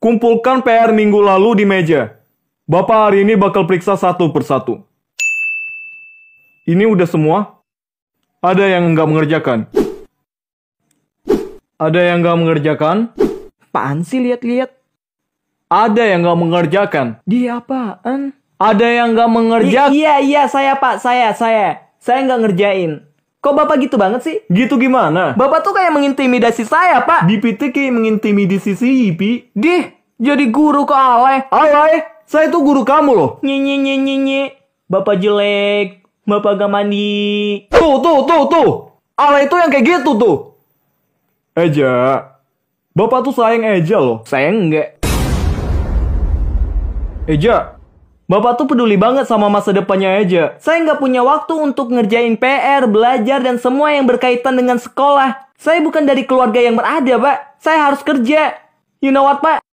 Kumpulkan PR minggu lalu di meja. Bapak hari ini bakal periksa satu persatu. Ini udah semua? Ada yang nggak mengerjakan? Ada yang nggak mengerjakan? Apaan sih lihat-lihat? Ada yang nggak mengerjakan? Di apaan? Ada yang nggak mengerjakan? Iya, iya, saya pak, saya, saya. Saya nggak ngerjain. Kok bapak gitu banget sih? Gitu gimana? Bapak tuh kayak mengintimidasi saya, Pak. PT kayak mengintimidasi si Ipi. Dih, jadi guru kok alay. Alay? Saya tuh guru kamu loh. Nyi nyi nyi nyi. Bapak jelek. Bapak gak mandi. Tuh, tuh, tuh, tuh. Alay itu yang kayak gitu tuh. Eja. Bapak tuh sayang Eja loh. Sayang enggak. Eja, Bapak tuh peduli banget sama masa depannya aja. Saya nggak punya waktu untuk ngerjain PR, belajar, dan semua yang berkaitan dengan sekolah. Saya bukan dari keluarga yang berada, Pak. Saya harus kerja. You know what, Pak?